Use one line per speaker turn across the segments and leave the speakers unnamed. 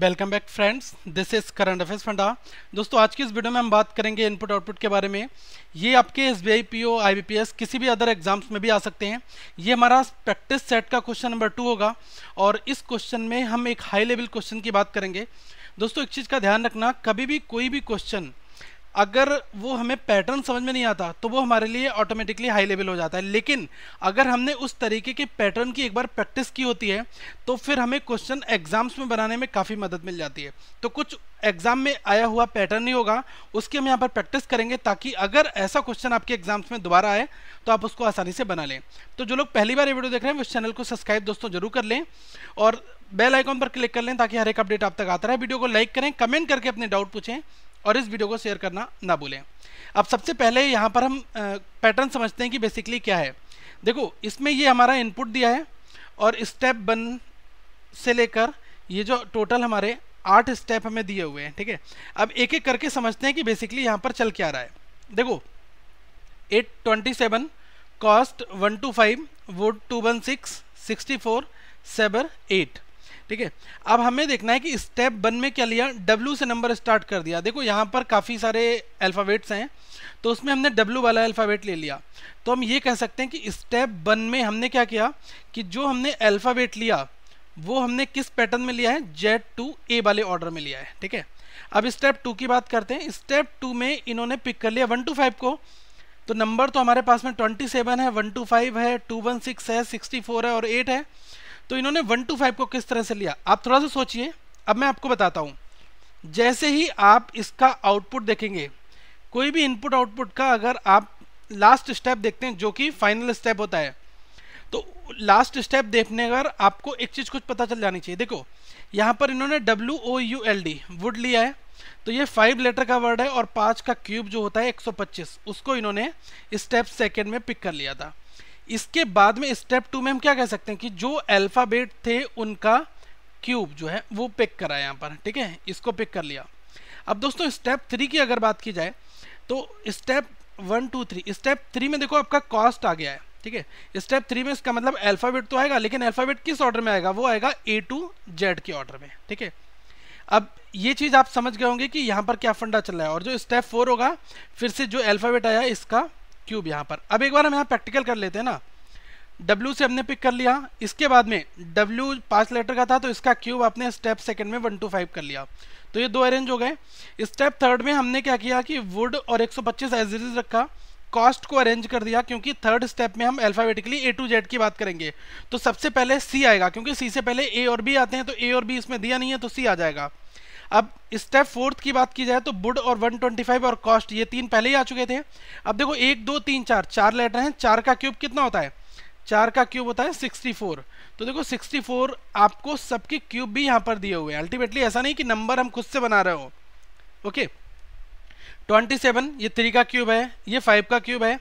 Welcome back friends this is current affairs funda दोस्तों आज की इस वीडियो में हम बात करेंगे इनपुट आउटपुट के बारे में ये आपके S B I P O I B P S किसी भी अदर एग्जाम्स में भी आ सकते हैं ये हमारा प्रैक्टिस सेट का क्वेश्चन नंबर टू होगा और इस क्वेश्चन में हम एक हाई लेवल क्वेश्चन की बात करेंगे दोस्तों एक चीज़ का ध्यान रखना कभी भी कोई भी क्वेश्चन अगर वो हमें पैटर्न समझ में नहीं आता तो वो हमारे लिए ऑटोमेटिकली हाई लेवल हो जाता है लेकिन अगर हमने उस तरीके के पैटर्न की एक बार प्रैक्टिस की होती है तो फिर हमें क्वेश्चन एग्जाम्स में बनाने में काफ़ी मदद मिल जाती है तो कुछ एग्जाम में आया हुआ पैटर्न ही होगा उसकी हम यहाँ पर प्रैक्टिस करेंगे ताकि अगर ऐसा क्वेश्चन आपके एग्जाम्स में दोबारा आए तो आप उसको आसानी से बना लें तो जो लोग पहली बार ये वीडियो देख रहे हैं उस चैनल को सब्सक्राइब दोस्तों जरूर कर लें और बेल आइकॉन पर क्लिक कर लें ताकि हर एक अपडेट आप तक आता रहे वीडियो को लाइक करें कमेंट करके अपने डाउट पूछें और इस वीडियो को शेयर करना ना भूलें अब सबसे पहले यहाँ पर हम पैटर्न समझते हैं कि बेसिकली क्या है देखो इसमें ये हमारा इनपुट दिया है और स्टेप वन से लेकर ये जो टोटल हमारे आठ स्टेप हमें दिए हुए हैं ठीक है अब एक एक करके समझते हैं कि बेसिकली यहाँ पर चल क्या रहा है देखो eight twenty seven cost one two five would two one six sixty four sabre eight ठीक है अब हमें देखना है कि स्टेप वन में क्या लिया डब्लू से नंबर स्टार्ट कर दिया देखो यहाँ पर काफ़ी सारे अल्फ़ावेट्स हैं तो उसमें हमने डब्लू वाला अल्फ़ावेट ले लिया तो हम ये कह सकते हैं कि स्टेप वन में हमने क्या किया कि जो हमने अल्फ़ावेट लिया वो हमने किस पैटर्न में लिया है जेड टू ए वाले ऑर्डर में लिया है ठीक है अब स्टेप टू की बात करते हैं स्टेप टू में इन्होंने पिक कर लिया वन टू फाइव को तो नंबर तो हमारे पास में ट्वेंटी सेवन है वन टू फाइव है टू वन सिक्स है सिक्सटी फोर है और एट है तो इन्होंने वन टू फाइव को किस तरह से लिया आप थोड़ा सा सोचिए अब मैं आपको बताता हूँ जैसे ही आप इसका आउटपुट देखेंगे कोई भी इनपुट आउटपुट का अगर आप लास्ट स्टेप देखते हैं जो कि फाइनल स्टेप होता है तो लास्ट स्टेप देखने अगर आपको एक चीज़ कुछ पता चल जानी चाहिए देखो यहाँ पर इन्होंने W O U L D would लिया है तो ये फाइव लेटर का वर्ड है और पाँच का क्यूब जो होता है 125 उसको इन्होंने स्टेप सेकेंड में पिक कर लिया था इसके बाद में स्टेप टू में हम क्या कह सकते हैं कि जो अल्फ़ाबेट थे उनका क्यूब जो है वो पिक करा यहाँ पर ठीक है इसको पिक कर लिया अब दोस्तों स्टेप थ्री की अगर बात की जाए तो step one two three step three में देखो आपका कॉस्ट आ गया है ठीक है स्टेप थ्री में इसका मतलब अल्फ़ाबेट तो आएगा लेकिन अल्फ़ाबेट किस ऑर्डर में आएगा वो आएगा ए टू जेड के ऑर्डर में ठीक है अब ये चीज़ आप समझ गए होंगे कि यहाँ पर क्या फंडा चल रहा है और जो स्टेप फोर होगा फिर से जो अल्फ़ाबेट आया इसका क्यूब यहाँ पर अब एक बार हम यहाँ प्रैक्टिकल कर लेते हैं ना W से हमने पिक कर लिया इसके बाद में W पाँच लेटर का था तो इसका क्यूब आपने स्टेप सेकंड में वन टू फाइव कर लिया तो ये दो अरेंज हो गए स्टेप थर्ड में हमने क्या किया कि वुड और 125 सौ पच्चीस रखा कॉस्ट को अरेंज कर दिया क्योंकि थर्ड स्टेप में हम अल्फ़ाबेटिकली ए टू जेड की बात करेंगे तो सबसे पहले सी आएगा क्योंकि सी से पहले ए और बी आते हैं तो ए और बी इसमें दिया नहीं है तो सी आ जाएगा अब स्टेप फोर्थ की बात की जाए तो बुड और 125 और कॉस्ट ये तीन पहले ही आ चुके थे अब देखो एक दो तीन चार चार लेटर हैं चार का क्यूब कितना होता है चार का क्यूब होता है 64 तो देखो 64 आपको सबके क्यूब भी यहाँ पर दिए हुए हैं अल्टीमेटली ऐसा नहीं कि नंबर हम खुद से बना रहे हो ओके ट्वेंटी ये थ्री का क्यूब है ये फाइव का क्यूब है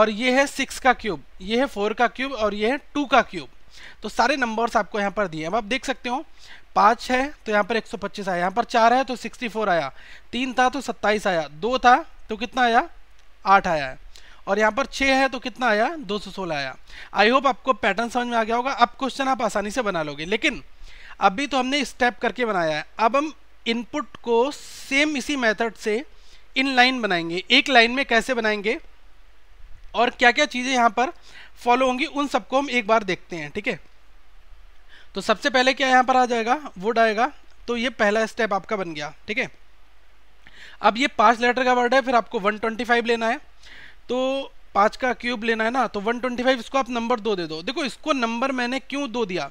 और ये है सिक्स का क्यूब ये है फोर का क्यूब और ये है टू का क्यूब तो सारे नंबर्स आपको यहां पर दिए अब आप देख सकते हो पाँच है तो यहाँ पर 125 आया यहाँ पर चार है तो 64 आया तीन था तो 27 आया दो था तो कितना आया आठ आया है और यहाँ पर छः है तो कितना आया 216 आया आई होप आपको पैटर्न समझ में आ गया होगा अब क्वेश्चन आप आसानी से बना लोगे लेकिन अभी तो हमने स्टेप करके बनाया है अब हम इनपुट को सेम इसी मेथड से इन लाइन बनाएंगे एक लाइन में कैसे बनाएंगे और क्या क्या चीज़ें यहाँ पर फॉलो होंगी उन सबको हम एक बार देखते हैं ठीक है तो सबसे पहले क्या यहाँ पर आ जाएगा वुड आएगा तो ये पहला स्टेप आपका बन गया ठीक है अब ये पांच लेटर का वर्ड है फिर आपको 125 लेना है तो पाँच का क्यूब लेना है ना तो 125 इसको आप नंबर दो दे दो देखो इसको नंबर मैंने क्यों दो दिया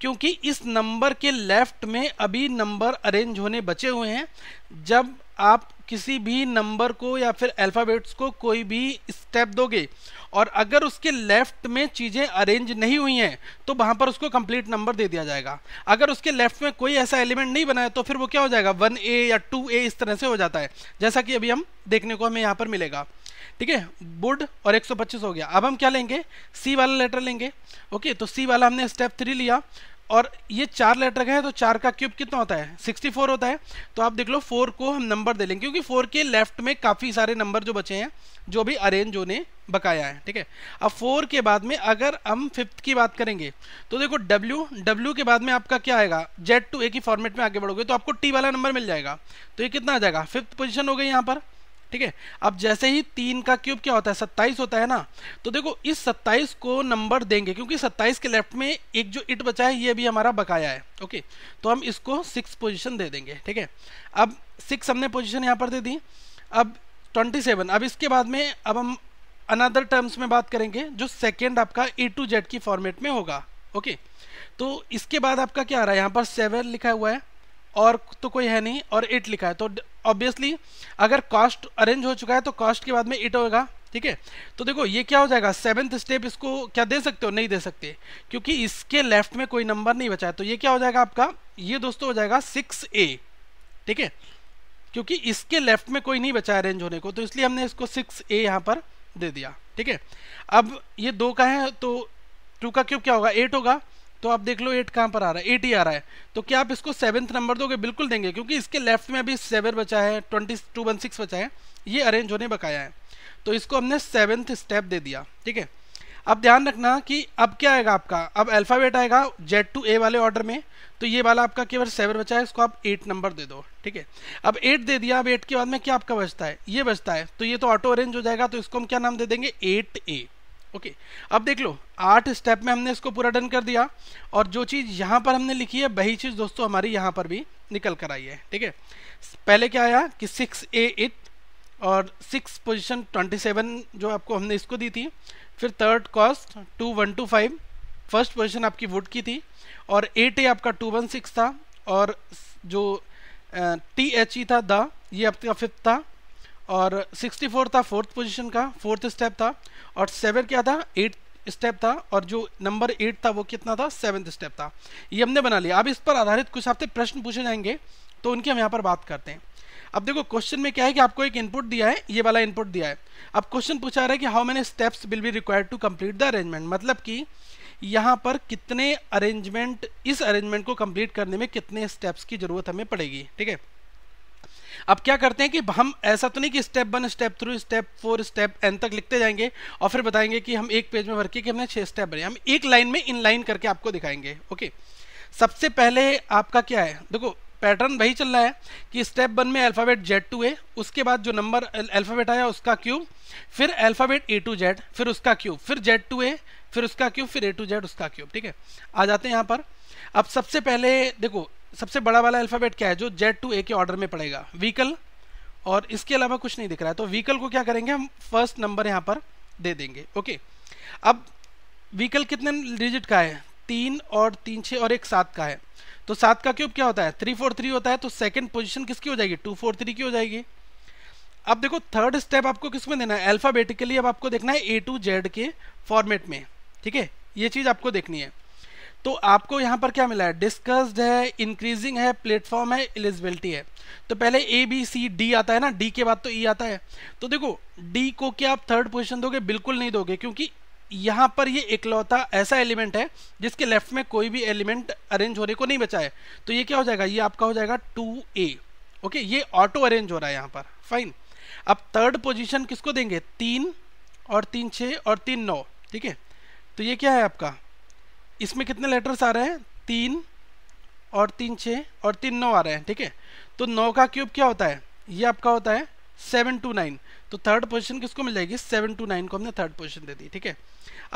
क्योंकि इस नंबर के लेफ्ट में अभी नंबर अरेंज होने बचे हुए हैं जब आप किसी भी नंबर को या फिर अल्फ़ाबेट्स को कोई भी स्टेप दोगे और अगर उसके लेफ्ट में चीज़ें अरेंज नहीं हुई हैं तो वहाँ पर उसको कंप्लीट नंबर दे दिया जाएगा अगर उसके लेफ्ट में कोई ऐसा एलिमेंट नहीं बनाया तो फिर वो क्या हो जाएगा वन ए या टू ए इस तरह से हो जाता है जैसा कि अभी हम देखने को हमें यहाँ पर मिलेगा ठीक है बुड और 125 हो गया अब हम क्या लेंगे सी वाला लेटर लेंगे ओके तो सी वाला हमने स्टेप थ्री लिया और ये चार लेटर का है तो चार का क्यूब कितना होता है 64 होता है तो आप देख लो फोर को हम नंबर दे लेंगे क्योंकि फोर के लेफ्ट में काफ़ी सारे नंबर जो बचे हैं जो भी अरेंज होने बकाया है ठीक है अब फोर के बाद में अगर हम फिफ्थ की बात करेंगे तो देखो डब्ल्यू डब्ल्यू के बाद में आपका क्या आएगा जेड टू ए की फॉर्मेट में आगे बढ़ोगे तो आपको टी वाला नंबर मिल जाएगा तो ये कितना आ जाएगा फिफ्थ पोजिशन हो गई यहाँ पर ठीक है अब जैसे ही तीन का क्यूब क्या होता है सत्ताईस होता है ना तो देखो इस सत्ताईस को नंबर देंगे क्योंकि सत्ताईस के लेफ्ट में एक जो इट बचा है ये भी हमारा बकाया है ओके तो हम इसको सिक्स पोजिशन दे देंगे ठीक है अब सिक्स हमने पोजिशन यहाँ पर दे दी अब ट्वेंटी सेवन अब इसके बाद में अब हम अनदर टर्म्स में बात करेंगे जो सेकेंड आपका ए टू जेड की फॉर्मेट में होगा ओके तो इसके बाद आपका क्या आ रहा है यहाँ पर सेवन लिखा हुआ है और तो कोई है नहीं और एट लिखा है तो ऑब्वियसली अगर कॉस्ट अरेंज हो चुका है तो कॉस्ट के बाद में इट होगा ठीक है तो देखो ये क्या हो जाएगा सेवन्थ स्टेप इसको क्या दे सकते हो नहीं दे सकते क्योंकि इसके लेफ्ट में कोई नंबर नहीं बचा है तो ये क्या हो जाएगा आपका ये दोस्तों हो जाएगा सिक्स ए ठीक है क्योंकि इसके लेफ्ट में कोई नहीं बचा है अरेंज होने को तो इसलिए हमने इसको सिक्स ए यहाँ पर दे दिया ठीक है अब ये दो का है तो टू का क्यूब क्या होगा एट होगा तो आप देख लो एट कहाँ पर आ रहा है एट ही आ रहा है तो क्या आप इसको सेवन्थ नंबर दोगे बिल्कुल देंगे क्योंकि इसके लेफ्ट में अभी सेवन बचा है ट्वेंटी टू वन सिक्स बचा है ये अरेंज होने बकाया है तो इसको हमने सेवन्थ स्टेप दे दिया ठीक है अब ध्यान रखना कि अब क्या आएगा आपका अब अल्फ़ाबेट आएगा जेड टू ए वाले ऑर्डर में तो ये वाला आपका केवल सेवन बचा है इसको आप एट नंबर दे दो ठीक है अब एट दे दिया अब एट के बाद में क्या आपका बचता है ये बचता है तो ये तो ऑटो अरेंज हो जाएगा तो इसको हम क्या नाम दे देंगे एट ए ओके okay. अब देख लो आठ स्टेप में हमने इसको पूरा डन कर दिया और जो चीज़ यहाँ पर हमने लिखी है वही चीज़ दोस्तों हमारी यहाँ पर भी निकल कर आई है ठीक है पहले क्या आया कि सिक्स ए इट और सिक्स पोजीशन ट्वेंटी सेवन जो आपको हमने इसको दी थी फिर third cost two one two five first position आपकी वुड की थी और एट ए आपका टू वन सिक्स था और जो टी एच ई था द ये आपका फिफ्थ था और 64 था फोर्थ पोजीशन का फोर्थ स्टेप था और सेवन क्या था एट स्टेप था और जो नंबर एट था वो कितना था सेवन्थ स्टेप था ये हमने बना लिया अब इस पर आधारित कुछ आपसे प्रश्न पूछे जाएंगे तो उनकी हम यहाँ पर बात करते हैं अब देखो क्वेश्चन में क्या है कि आपको एक इनपुट दिया है ये वाला इनपुट दिया है अब क्वेश्चन पूछा रहा है कि how many steps will be required to complete the arrangement मतलब कि यहाँ पर कितने अरेंजमेंट इस अरेंजमेंट को कंप्लीट करने में कितने स्टेप्स की ज़रूरत हमें पड़ेगी ठीक है अब क्या करते हैं कि हम ऐसा तो नहीं कि step one step through step four step N तक लिखते जाएंगे और फिर बताएंगे कि हम एक पेज में भर के कि हमने छः स्टेप बने हम एक लाइन में इन लाइन करके आपको दिखाएंगे ओके सबसे पहले आपका क्या है देखो पैटर्न वही चल रहा है कि स्टेप वन में अल्फ़ाबेट जेड टू ए उसके बाद जो नंबर अल्फ़ाबेट आया उसका क्यूब फिर अल्फ़ाबेट ए टू जेड फिर उसका क्यूब फिर जेड टू ए फिर उसका क्यूब फिर ए टू जेड उसका क्यूब ठीक है आ जाते हैं यहाँ पर अब सबसे पहले देखो सबसे बड़ा वाला अल्फ़ाबेट क्या है जो जेड टू ए के ऑर्डर में पड़ेगा व्हीकल और इसके अलावा कुछ नहीं दिख रहा है तो व्हीकल को क्या करेंगे हम फर्स्ट नंबर यहाँ पर दे देंगे ओके अब व्हीकल कितने डिजिट का है तीन और तीन छः और एक सात का है तो सात का क्यूब क्या होता है थ्री फोर थ्री होता है तो सेकेंड पोजिशन किसकी हो जाएगी टू फोर थ्री की हो जाएगी अब देखो थर्ड स्टेप आपको किस में देना है अल्फ़ाबेटिकली अब आपको देखना है ए टू जेड के फॉर्मेट में ठीक है ये चीज़ आपको देखनी है तो आपको यहाँ पर क्या मिला है डिस्कस्ड है इंक्रीजिंग है प्लेटफॉर्म है एलिजिबिलिटी है तो पहले ए बी सी डी आता है ना डी के बाद तो ई e आता है तो देखो डी को क्या आप थर्ड पोजिशन दोगे बिल्कुल नहीं दोगे क्योंकि यहाँ पर ये इकलौता ऐसा एलिमेंट है जिसके लेफ्ट में कोई भी एलिमेंट अरेंज होने को नहीं बचा है तो ये क्या हो जाएगा ये आपका हो जाएगा टू ए ओके ये ऑटो अरेंज हो रहा है यहाँ पर फाइन अब थर्ड पोजीशन किसको देंगे तीन और तीन छः और तीन नौ ठीक है तो ये क्या है आपका इसमें कितने लेटर्स आ रहे हैं तीन और तीन छः और तीन नौ आ रहे हैं ठीक है तो नौ का क्यूब क्या होता है ये आपका होता है सेवन टू नाइन तो थर्ड पोजीशन किसको मिल जाएगी सेवन टू नाइन को हमने थर्ड पोजीशन दे दी ठीक है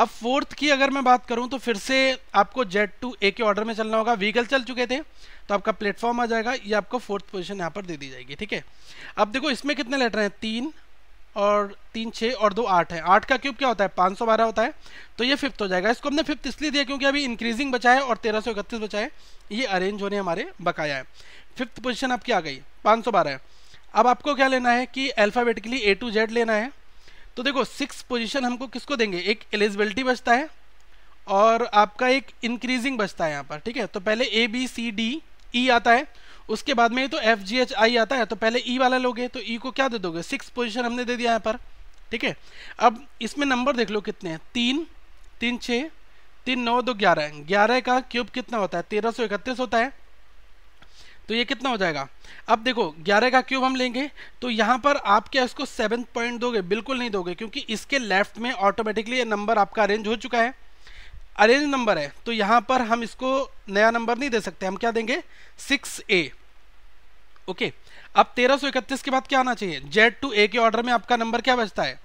अब फोर्थ की अगर मैं बात करूं तो फिर से आपको जेड टू ए के ऑर्डर में चलना होगा व्हीकल चल चुके थे तो आपका प्लेटफॉर्म आ जाएगा ये आपको फोर्थ पोजीशन यहाँ पर दे दी जाएगी ठीक है अब देखो इसमें कितने लेटर हैं तीन और तीन छः और दो आठ है आठ का क्यूब क्या होता है पाँच सौ बारह होता है तो ये फिफ्थ हो जाएगा इसको हमने फिफ्थ इसलिए दिया क्योंकि अभी इंक्रीजिंग बचा है और तेरह सौ इकतीस बचा है ये अरेंज होने हमारे बकाया है फिफ्थ पोजिशन आपकी आ गई पाँच सौ बारह है अब आपको क्या लेना है कि अल्फ़ाबेटिकली ए टू जेड लेना है तो देखो सिक्स पोजिशन हमको किसको देंगे एक एलिजिबिलिटी बचता है और आपका एक इंक्रीजिंग बचता है यहाँ पर ठीक है तो पहले A B C D E आता है उसके बाद में तो एफ जी एच आई आता है तो पहले ई e वाला लोगे तो ई e को क्या दे दोगे सिक्स पोजिशन हमने दे दिया यहाँ पर ठीक है अब इसमें नंबर देख लो कितने हैं तीन तीन छः तीन नौ दो ग्यारह ग्यारह का क्यूब कितना होता है तेरह सौ इकतीस होता है तो ये कितना हो जाएगा अब देखो ग्यारह का क्यूब हम लेंगे तो यहाँ पर आप क्या इसको सेवन पॉइंट दोगे बिल्कुल नहीं दोगे क्योंकि इसके लेफ्ट में ऑटोमेटिकली ये नंबर आपका अरेंज हो चुका है अरेंज नंबर है तो यहाँ पर हम इसको नया नंबर नहीं दे सकते हम क्या देंगे सिक्स ए ओके अब 1331 के बाद क्या आना चाहिए जेड टू ए के ऑर्डर में आपका नंबर क्या बचता है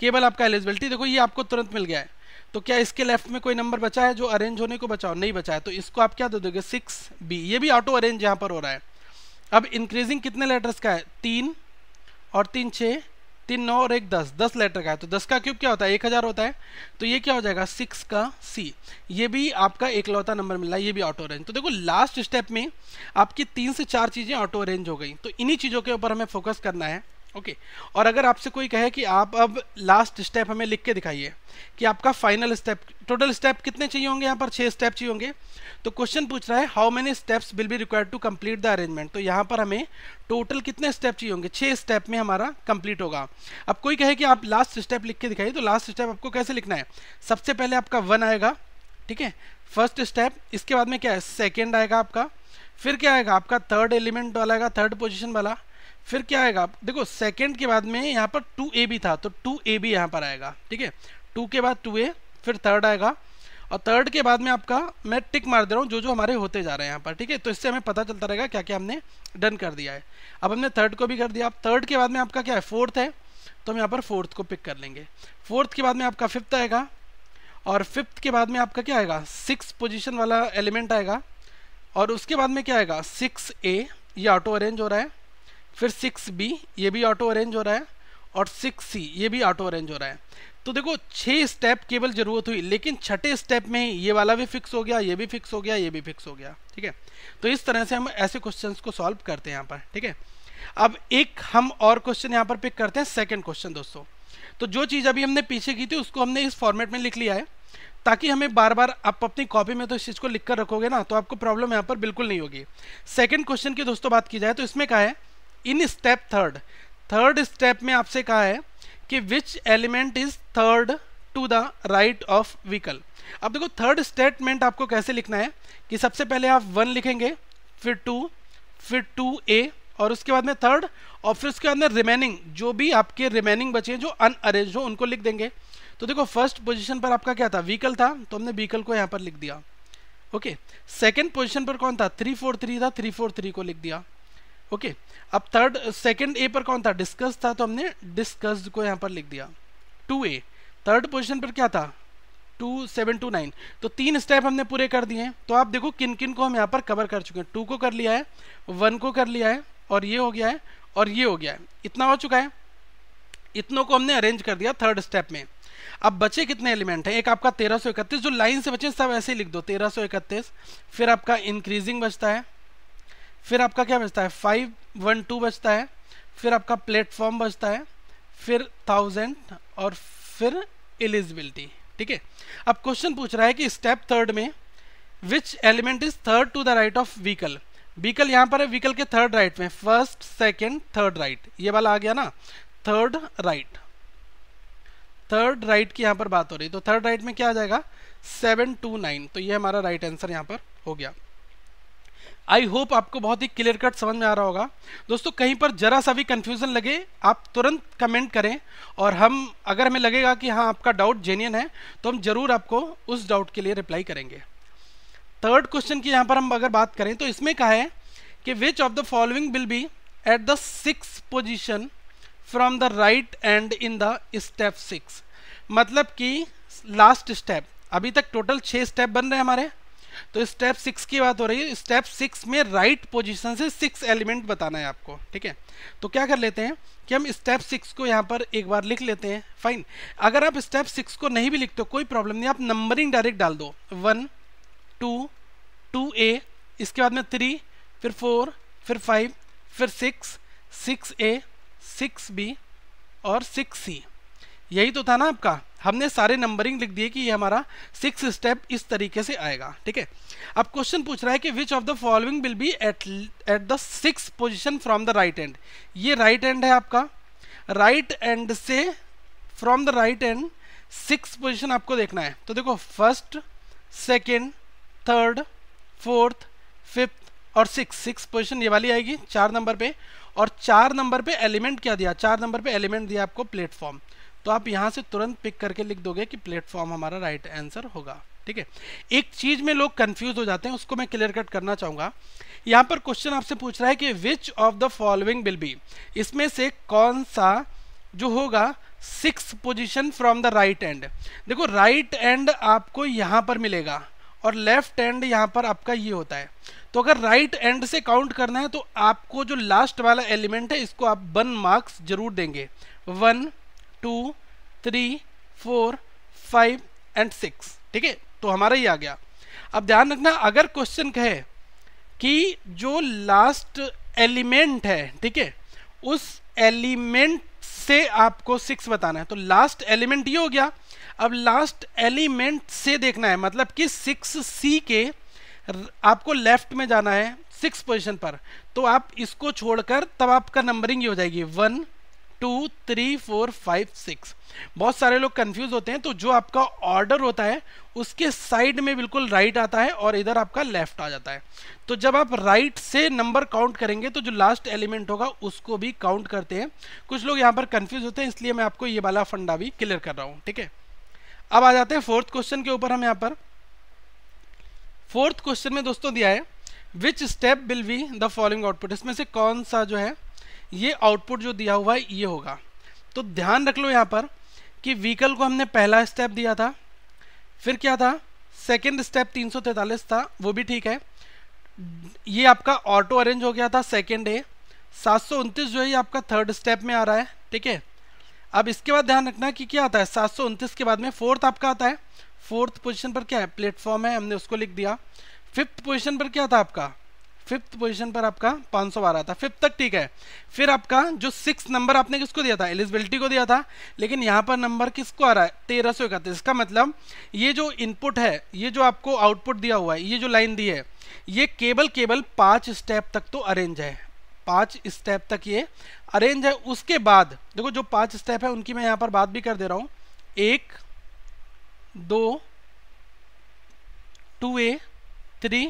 केवल आपका एलिजिबिलिटी देखो ये आपको तुरंत मिल गया है तो क्या इसके लेफ्ट में कोई नंबर बचा है जो अरेंज होने को बचाओ नहीं बचा है तो इसको आप क्या दे दोगे सिक्स बी ये भी ऑटो अरेंज यहाँ पर हो रहा है अब इंक्रीजिंग कितने लेटर्स का है तीन और तीन छः तीन नौ और एक दस दस लेटर का है तो दस का क्यूब क्या होता है एक हज़ार होता है तो ये क्या हो जाएगा सिक्स का सी ये भी आपका एकलौता नंबर मिला ये भी ऑटो अरेंज तो देखो लास्ट स्टेप में आपकी तीन से चार चीज़ें ऑटो अरेंज हो गई तो इन्हीं चीज़ों के ऊपर हमें फोकस करना है ओके okay. और अगर आपसे कोई कहे कि आप अब लास्ट स्टेप हमें लिख के दिखाइए कि आपका फाइनल स्टेप टोटल स्टेप कितने चाहिए होंगे यहाँ पर छः स्टेप चाहिए होंगे तो क्वेश्चन पूछ रहा है how many steps will be required to complete the arrangement तो यहाँ पर हमें टोटल कितने स्टेप चाहिए होंगे छः स्टेप में हमारा कंप्लीट होगा अब कोई कहे कि आप लास्ट स्टेप लिख के दिखाइए तो लास्ट स्टेप आपको कैसे लिखना है सबसे पहले आपका वन आएगा ठीक है फर्स्ट स्टेप इसके बाद में क्या है सेकेंड आएगा आपका फिर क्या आएगा आपका थर्ड एलिमेंट वाला आएगा थर्ड पोजिशन वाला फिर क्या आएगा देखो सेकेंड के बाद में यहाँ पर टू ए भी था तो टू ए भी यहाँ पर आएगा ठीक है टू के बाद टू ए फिर थर्ड आएगा और थर्ड के बाद में आपका मैं टिक मार दे रहा हूँ जो जो हमारे होते जा रहे हैं यहाँ पर ठीक है तो इससे हमें पता चलता रहेगा क्या क्या हमने डन कर दिया है अब हमने थर्ड को भी कर दिया अब थर्ड के बाद में आपका क्या है फोर्थ है तो हम यहाँ पर फोर्थ को पिक कर लेंगे फोर्थ के बाद में आपका फिफ्थ आएगा और फिफ्थ के बाद में आपका क्या आएगा सिक्स पोजिशन वाला एलिमेंट आएगा और उसके बाद में क्या आएगा सिक्स ए ये ऑटो अरेंज हो रहा है फिर सिक्स बी ये भी ऑटो अरेंज हो रहा है और सिक्स सी ये भी ऑटो अरेंज हो रहा है तो देखो छः स्टेप केवल ज़रूरत हुई लेकिन छठे स्टेप में ही ये वाला भी फिक्स हो गया ये भी फिक्स हो गया ये भी फिक्स हो गया ठीक है तो इस तरह से हम ऐसे क्वेश्चन को सॉल्व करते हैं यहाँ पर ठीक है अब एक हम और क्वेश्चन यहाँ पर पिक करते हैं सेकेंड क्वेश्चन दोस्तों तो जो चीज़ अभी हमने पीछे की थी उसको हमने इस फॉर्मेट में लिख लिया है ताकि हमें बार बार आप अपनी कॉपी में तो इस चीज़ को लिख कर रखोगे ना तो आपको प्रॉब्लम यहाँ पर बिल्कुल नहीं होगी सेकेंड क्वेश्चन की दोस्तों बात की जाए तो इसमें कहा है in step third third step में आपसे कहा है कि which element is third to the right of vehicle अब देखो थर्ड स्टेटमेंट आपको कैसे लिखना है कि सबसे पहले आप वन लिखेंगे फिर टू फिर टू ए और उसके बाद में थर्ड और फिर उसके बाद में रिमेनिंग जो भी आपके रिमेनिंग बचे हैं जो अनअरेंज हो उनको लिख देंगे तो देखो फर्स्ट पोजिशन पर आपका क्या था व्हीकल था तो हमने व्हीकल को यहाँ पर लिख दिया ओके सेकेंड पोजिशन पर कौन था थ्री फोर थ्री था थ्री फोर थ्री को लिख दिया ओके okay, अब थर्ड सेकंड ए पर कौन था डिस्कस था तो हमने डिस्कस को यहाँ पर लिख दिया टू ए थर्ड पोजिशन पर क्या था टू सेवन टू नाइन तो तीन स्टेप हमने पूरे कर दिए तो आप देखो किन किन को हम यहाँ पर कवर कर चुके हैं टू को कर लिया है वन को कर लिया है और ये हो गया है और ये हो गया है इतना हो चुका है इतनों को हमने अरेंज कर दिया थर्ड स्टेप में अब बचे कितने एलिमेंट हैं एक आपका तेरह जो लाइन से बचे सब ऐसे लिख दो तेरह फिर आपका इंक्रीजिंग बचता है फिर आपका क्या बचता है फाइव वन टू बचता है फिर आपका प्लेटफॉर्म बचता है फिर थाउजेंड और फिर एलिजिबिलिटी ठीक है अब क्वेश्चन पूछ रहा है कि स्टेप थर्ड में which element is third to the right of vehicle vehicle यहाँ पर है व्हीकल के थर्ड राइट में फर्स्ट सेकेंड थर्ड राइट ये वाला आ गया ना थर्ड राइट थर्ड राइट की यहाँ पर बात हो रही है तो थर्ड राइट में क्या आ जाएगा सेवन टू नाइन तो ये हमारा राइट आंसर यहाँ पर हो गया आई होप आपको बहुत ही क्लियर कट समझ में आ रहा होगा दोस्तों कहीं पर जरा सा भी कन्फ्यूज़न लगे आप तुरंत कमेंट करें और हम अगर हमें लगेगा कि हाँ आपका डाउट जेन्यन है तो हम ज़रूर आपको उस डाउट के लिए रिप्लाई करेंगे थर्ड क्वेश्चन की यहाँ पर हम अगर बात करें तो इसमें कहा है कि which of the following will be at the six position from the right end in the step six मतलब कि लास्ट स्टेप अभी तक टोटल छः स्टेप बन रहे हैं हमारे तो स्टेप सिक्स की बात हो रही है स्टेप सिक्स में राइट right पोजीशन से सिक्स एलिमेंट बताना है आपको ठीक है तो क्या कर लेते हैं कि हम स्टेप सिक्स को यहाँ पर एक बार लिख लेते हैं फाइन अगर आप स्टेप सिक्स को नहीं भी लिखते हो कोई प्रॉब्लम नहीं आप नंबरिंग डायरेक्ट डाल दो वन टू टू ए इसके बाद में थ्री फिर फोर फिर फाइव फिर six six A six B और सिक्स सी यही तो था ना आपका हमने सारे नंबरिंग लिख दिए कि ये हमारा सिक्स स्टेप इस तरीके से आएगा ठीक है अब क्वेश्चन पूछ रहा है कि which of the following will be at at the six position from the right end ये राइट एंड है आपका राइट right एंड से from the right end six position आपको देखना है तो देखो first second third fourth fifth और सिक्स सिक्स पोजिशन ये वाली आएगी चार नंबर पे और चार नंबर पे एलिमेंट क्या दिया चार नंबर पे एलिमेंट दिया आपको प्लेटफॉर्म तो आप यहाँ से तुरंत पिक करके लिख दोगे कि प्लेटफॉर्म हमारा राइट आंसर होगा ठीक है एक चीज में लोग कंफ्यूज हो जाते हैं उसको मैं क्लियर कट करना चाहूंगा यहाँ पर क्वेश्चन आपसे पूछ रहा है कि which of the following will be इसमें से कौन सा जो होगा six position from the right end देखो राइट right एंड आपको यहां पर मिलेगा और लेफ्ट एंड यहां पर आपका ये होता है तो अगर राइट right एंड से काउंट करना है तो आपको जो लास्ट वाला एलिमेंट है इसको आप वन मार्क्स जरूर देंगे one two three four five and six ठीक है तो हमारा ही आ गया अब ध्यान रखना अगर क्वेश्चन कहे कि जो लास्ट एलिमेंट है ठीक है उस एलिमेंट से आपको सिक्स बताना है तो लास्ट एलिमेंट ये हो गया अब लास्ट एलिमेंट से देखना है मतलब कि सिक्स सी के आपको लेफ्ट में जाना है सिक्स पोजीशन पर तो आप इसको छोड़कर तब आपका नंबरिंग ये हो जाएगी one two three four five six बहुत सारे लोग कंफ्यूज होते हैं तो जो आपका ऑर्डर होता है उसके साइड में बिल्कुल राइट आता है और इधर आपका लेफ्ट आ जाता है तो जब आप राइट से नंबर काउंट करेंगे तो जो लास्ट एलिमेंट होगा उसको भी काउंट करते हैं कुछ लोग यहाँ पर कंफ्यूज होते हैं इसलिए मैं आपको ये वाला फंडा भी क्लियर कर रहा हूँ ठीक है अब आ जाते हैं फोर्थ क्वेश्चन के ऊपर हम यहाँ पर फोर्थ क्वेश्चन में दोस्तों दिया है which step will be the following output इसमें से कौन सा जो है ये आउटपुट जो दिया हुआ है ये होगा तो ध्यान रख लो यहाँ पर कि व्हीकल को हमने पहला स्टेप दिया था फिर क्या था सेकेंड स्टेप 343 था वो भी ठीक है ये आपका ऑटो अरेंज हो गया था सेकेंड ए सात जो है ये आपका थर्ड स्टेप में आ रहा है ठीक है अब इसके बाद ध्यान रखना कि क्या आता है सात के बाद में फोर्थ आपका आता है फोर्थ पोजीशन पर क्या है प्लेटफॉर्म है हमने उसको लिख दिया फिफ्थ पोजीशन पर क्या था आपका फिफ्थ पोजीशन पर आपका 500 आ रहा था फिफ्थ तक ठीक है फिर आपका जो सिक्स नंबर आपने किसको दिया था एलिजिबिलिटी को दिया था लेकिन यहाँ पर नंबर किसको आ रहा है तेरह सौ इकतीस इसका मतलब ये जो इनपुट है ये जो आपको आउटपुट दिया हुआ है ये जो लाइन दी है ये केवल केवल पाँच स्टेप तक तो अरेंज है पाँच स्टेप तक ये अरेंज है उसके बाद देखो जो पाँच स्टेप है उनकी मैं यहाँ पर बात भी कर दे रहा हूँ एक दो टू ए थ्री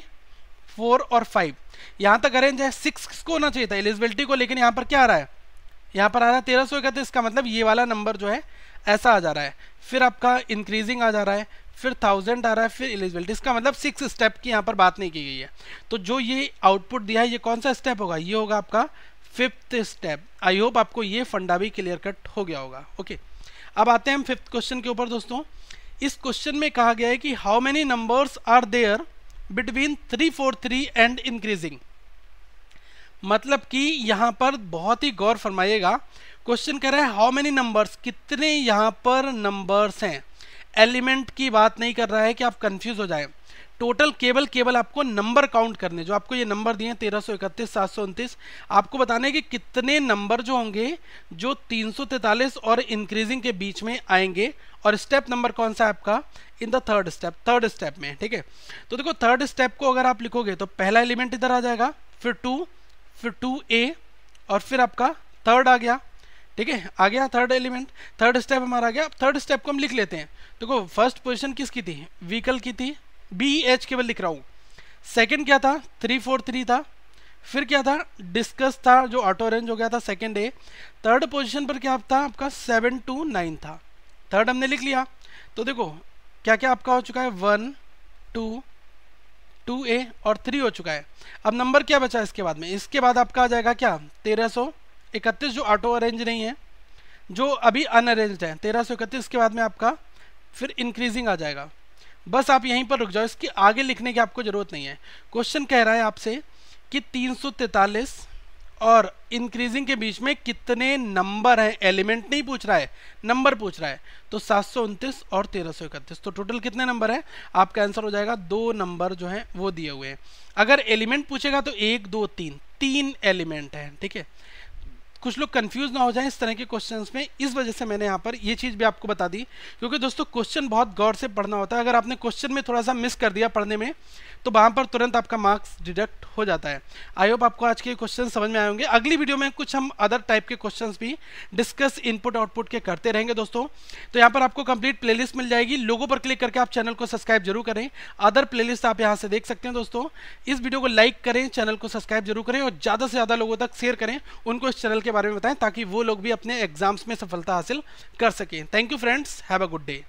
फोर और फाइव यहाँ तक अरेंज है सिक्स को होना चाहिए था एलिजिबिलिटी को लेकिन यहाँ पर क्या आ रहा है यहाँ पर आ रहा है तेरह सौ इकतीस का मतलब ये वाला नंबर जो है ऐसा आ जा रहा है फिर आपका इंक्रीजिंग आ जा रहा है फिर थाउजेंड आ रहा है फिर एलिजिबिलिटी इसका मतलब सिक्स स्टेप की यहाँ पर बात नहीं की गई है तो जो ये आउटपुट दिया है ये कौन सा स्टेप होगा ये होगा आपका फिफ्थ स्टेप आई होप आपको ये फंडा भी क्लियर कट हो गया होगा ओके अब आते हैं हम फिफ्थ क्वेश्चन के ऊपर दोस्तों इस क्वेश्चन में कहा गया है कि how many numbers are there between 343 and increasing मतलब कि यहाँ पर बहुत ही गौर फरमाइएगा क्वेश्चन कह रहा है हाउ मेनी नंबर्स कितने यहाँ पर नंबर्स हैं एलिमेंट की बात नहीं कर रहा है कि आप कंफ्यूज हो जाए टोटल केवल केवल आपको नंबर काउंट करने जो आपको ये नंबर दिए तेरह सौ इकतीस सात सौ उनतीस आपको बताने कि कितने नंबर जो होंगे जो तीन सौ तैतालीस और इंक्रीजिंग के बीच में आएंगे और स्टेप नंबर कौन सा है आपका in the third step third step में ठीक है तो देखो थर्ड स्टेप को अगर आप लिखोगे तो पहला एलिमेंट इधर आ जाएगा फिर टू फिर टू ए और फिर आपका थर्ड आ गया ठीक है आ गया थर्ड एलिमेंट थर्ड स्टेप हमारा आ गया थर्ड स्टेप को हम लिख लेते हैं देखो फर्स्ट पोजिशन किसकी थी व्हीकल की थी बी एच केवल लिख रहा हूँ सेकेंड क्या था थ्री फोर थ्री था फिर क्या था डिस्कस था जो ऑटो रेंज हो गया था सेकेंड ए थर्ड पोजिशन पर क्या था आपका सेवन टू नाइन था थर्ड हमने लिख लिया तो देखो क्या क्या आपका हो चुका है वन टू टू ए और थ्री हो चुका है अब नंबर क्या बचा इसके बाद में इसके बाद आपका आ जाएगा क्या तेरह सौ इकतीस जो ऑटो अरेंज नहीं है जो अभी अनअरेंज है तेरह सौ इकतीस के बाद में आपका फिर इंक्रीजिंग आ जाएगा बस आप यहीं पर रुक जाओ इसके आगे लिखने की आपको ज़रूरत नहीं है क्वेश्चन कह रहा है आपसे कि 343 और इंक्रीजिंग के बीच में कितने नंबर हैं एलिमेंट नहीं पूछ रहा है नंबर पूछ रहा है तो सात और तेरह तो टोटल कितने नंबर हैं आपका आंसर हो जाएगा दो नंबर जो हैं वो दिए हुए हैं अगर एलिमेंट पूछेगा तो एक दो तीन तीन एलिमेंट हैं ठीक है कुछ लोग कंफ्यूज ना हो जाए इस तरह के क्वेश्चन में इस वजह से मैंने यहाँ पर ये चीज़ भी आपको बता दी क्योंकि दोस्तों क्वेश्चन बहुत गौर से पढ़ना होता है अगर आपने क्वेश्चन में थोड़ा सा मिस कर दिया पढ़ने में तो वहाँ पर तुरंत आपका मार्क्स डिडक्ट हो जाता है आई होप आपको आज के क्वेश्चन समझ में आए होंगे अगली वीडियो में कुछ हम अदर टाइप के क्वेश्चन भी डिस्कस इनपुट आउटपुट के करते रहेंगे दोस्तों तो यहाँ पर आपको कंप्लीट प्लेलिस्ट मिल जाएगी लोगों पर क्लिक करके आप चैनल को सब्सक्राइब जरूर करें अदर प्लेलिस्ट आप यहाँ से देख सकते हैं दोस्तों इस वीडियो को लाइक करें चैनल को सब्सक्राइब जरूर करें और ज़्यादा से ज़्यादा लोगों तक शेयर करें उनको इस चैनल के के बारे में बताएं ताकि वो लोग भी अपने एग्जाम्स में सफलता हासिल कर सकें thank you friends have a good day